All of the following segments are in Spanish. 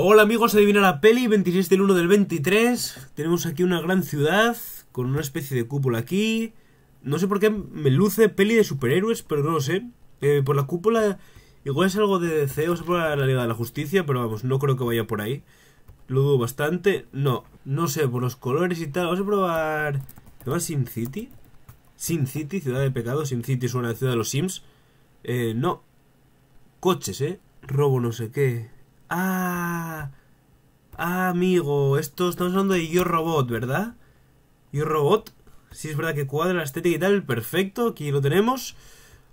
Hola amigos, adivina la peli, 26 del 1 del 23. Tenemos aquí una gran ciudad con una especie de cúpula aquí. No sé por qué me luce peli de superhéroes, pero no lo sé. Eh, por la cúpula, igual es algo de DC vamos a por la Liga de la Justicia, pero vamos, no creo que vaya por ahí. Lo dudo bastante. No, no sé, por los colores y tal. Vamos a probar. ¿Se llama Sin City? Sin City, ciudad de pecado. Sin City es una ciudad de los Sims. Eh, no. Coches, eh. Robo, no sé qué. Ah, ah, amigo, esto estamos hablando de Yo Robot, ¿verdad? Yo Robot, sí es verdad que cuadra la estética y tal, perfecto, aquí lo tenemos.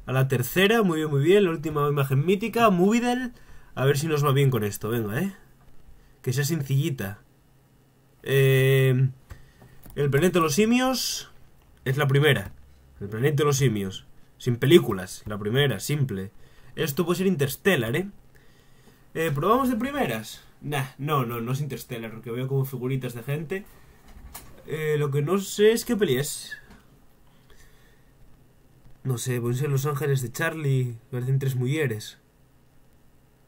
A la tercera, muy bien, muy bien, la última imagen mítica, Movidel. A ver si nos va bien con esto, venga, ¿eh? Que sea sencillita. Eh, el planeta de los simios es la primera. El planeta de los simios. Sin películas, la primera, simple. Esto puede ser Interstellar, ¿eh? Eh, ¿Probamos de primeras? Nah, no, no, no es Interstellar, porque veo como figuritas de gente. Eh, lo que no sé es qué peli es. No sé, pueden ser Los Ángeles de Charlie, parecen tres mujeres.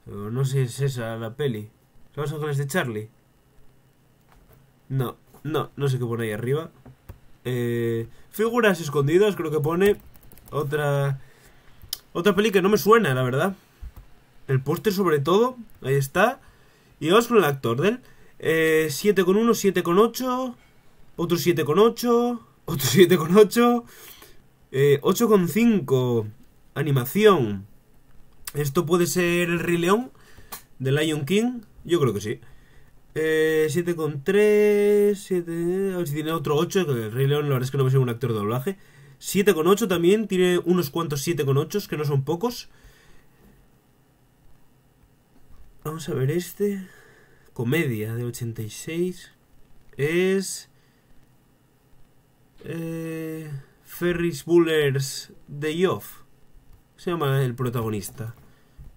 Pero no sé si es esa la peli. ¿Son Los Ángeles de Charlie? No, no, no sé qué pone ahí arriba. Eh, figuras escondidas, creo que pone. Otra. Otra peli que no me suena, la verdad. El póster sobre todo, ahí está. Y vamos con el actor del 7,1, eh, 7,8, otro 7,8, otro 7,8, eh, 8,5, animación. ¿Esto puede ser el Rey León de Lion King? Yo creo que sí. Eh, 7,3, 7... A ver si tiene otro 8, que el Rey León la verdad es que no me ser un actor de doblaje. 7,8 también, tiene unos cuantos 7,8 que no son pocos. Vamos a ver este. Comedia de 86. Es... Eh, Ferris Bullers de Off. Se llama el protagonista.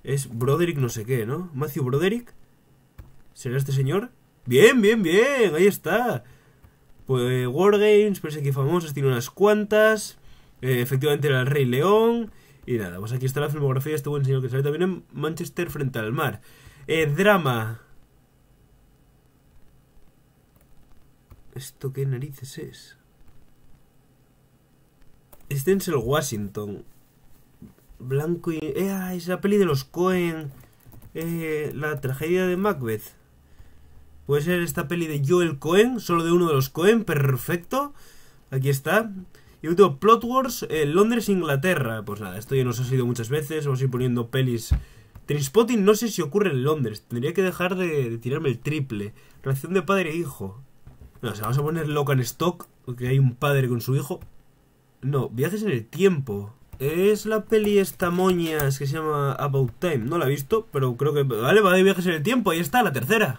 Es Broderick no sé qué, ¿no? Matthew Broderick. ¿Será este señor? Bien, bien, bien. Ahí está. Pues Wargames, parece que famosos, tiene unas cuantas. Eh, efectivamente era el Rey León. Y nada, pues aquí está la filmografía de este buen señor que sale también en Manchester frente al mar. Eh, drama. ¿Esto qué narices es? Es el Washington. Blanco y... Eh, es la peli de los Cohen. Eh, la tragedia de Macbeth. Puede ser esta peli de Joel Cohen, solo de uno de los Cohen, perfecto. Aquí está. Y último, Plot Wars, eh, Londres, Inglaterra. Pues nada, esto ya nos ha sido muchas veces. Vamos a ir poniendo pelis Trispotting no sé si ocurre en Londres. Tendría que dejar de, tirarme el triple. Reacción de padre e hijo. No, vamos a poner loca en stock, que hay un padre con su hijo. No, viajes en el tiempo. Es la peli esta moñas que se llama About Time. No la he visto, pero creo que... Vale, va de viajes en el tiempo. Ahí está, la tercera.